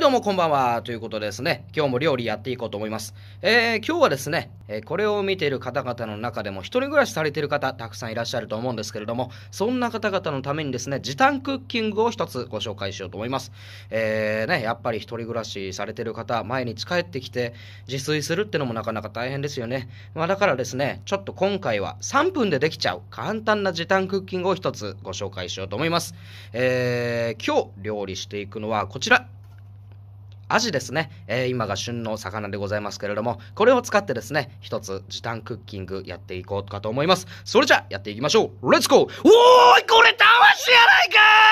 はいどうもこんばんはということですね今日も料理やっていこうと思います、えー、今日はですね、えー、これを見ている方々の中でも1人暮らしされている方たくさんいらっしゃると思うんですけれどもそんな方々のためにですね時短クッキングを1つご紹介しようと思います、えー、ねやっぱり1人暮らしされている方毎日帰ってきて自炊するってのもなかなか大変ですよねまあ、だからですねちょっと今回は3分でできちゃう簡単な時短クッキングを1つご紹介しようと思います、え今日料理していくのはこちらアジですね、えー、今が旬の魚でございますけれども、これを使ってですね、一つ時短クッキングやっていこうかと思います。それじゃ、やっていきましょう。レッツゴーおーいこれ騙してやないか